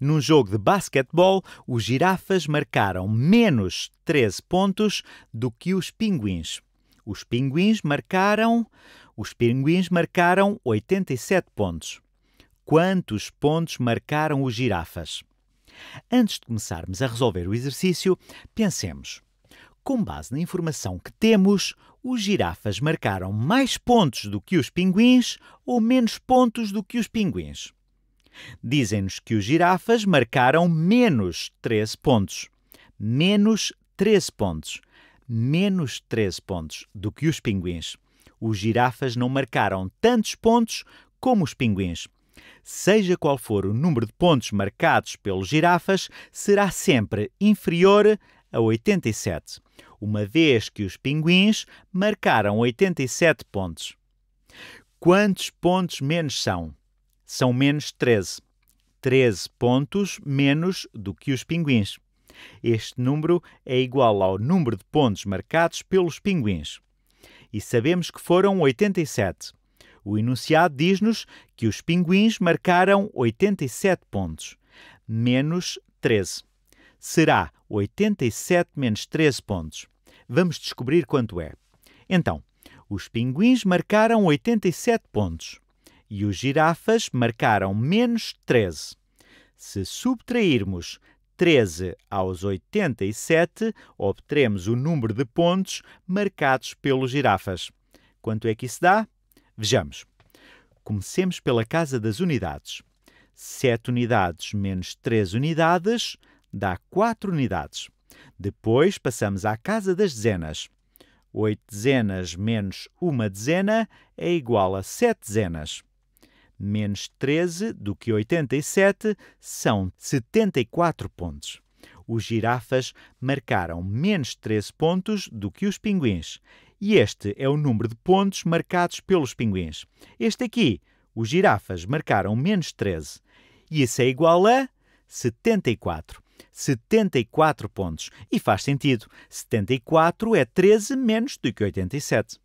Num jogo de basquetebol, os girafas marcaram menos 13 pontos do que os pinguins. Os pinguins marcaram, os pinguins marcaram 87 pontos. Quantos pontos marcaram os girafas? Antes de começarmos a resolver o exercício, pensemos. Com base na informação que temos, os girafas marcaram mais pontos do que os pinguins ou menos pontos do que os pinguins? Dizem-nos que os girafas marcaram menos 13 pontos. Menos 13 pontos. Menos 13 pontos do que os pinguins. Os girafas não marcaram tantos pontos como os pinguins. Seja qual for o número de pontos marcados pelos girafas, será sempre inferior a 87, uma vez que os pinguins marcaram 87 pontos. Quantos pontos menos são? são menos 13. 13 pontos menos do que os pinguins. Este número é igual ao número de pontos marcados pelos pinguins. E sabemos que foram 87. O enunciado diz-nos que os pinguins marcaram 87 pontos, menos 13. Será 87 menos 13 pontos. Vamos descobrir quanto é. Então, os pinguins marcaram 87 pontos e os girafas marcaram menos 13. Se subtrairmos 13 aos 87, obteremos o número de pontos marcados pelos girafas. Quanto é que isso dá? Vejamos. Comecemos pela casa das unidades. 7 unidades menos 3 unidades dá 4 unidades. Depois passamos à casa das dezenas. 8 dezenas menos 1 dezena é igual a 7 dezenas menos 13 do que 87 são 74 pontos. Os girafas marcaram menos 13 pontos do que os pinguins. E este é o número de pontos marcados pelos pinguins. Este aqui, os girafas marcaram menos 13. E isso é igual a 74. 74 pontos. E faz sentido. 74 é 13 menos do que 87.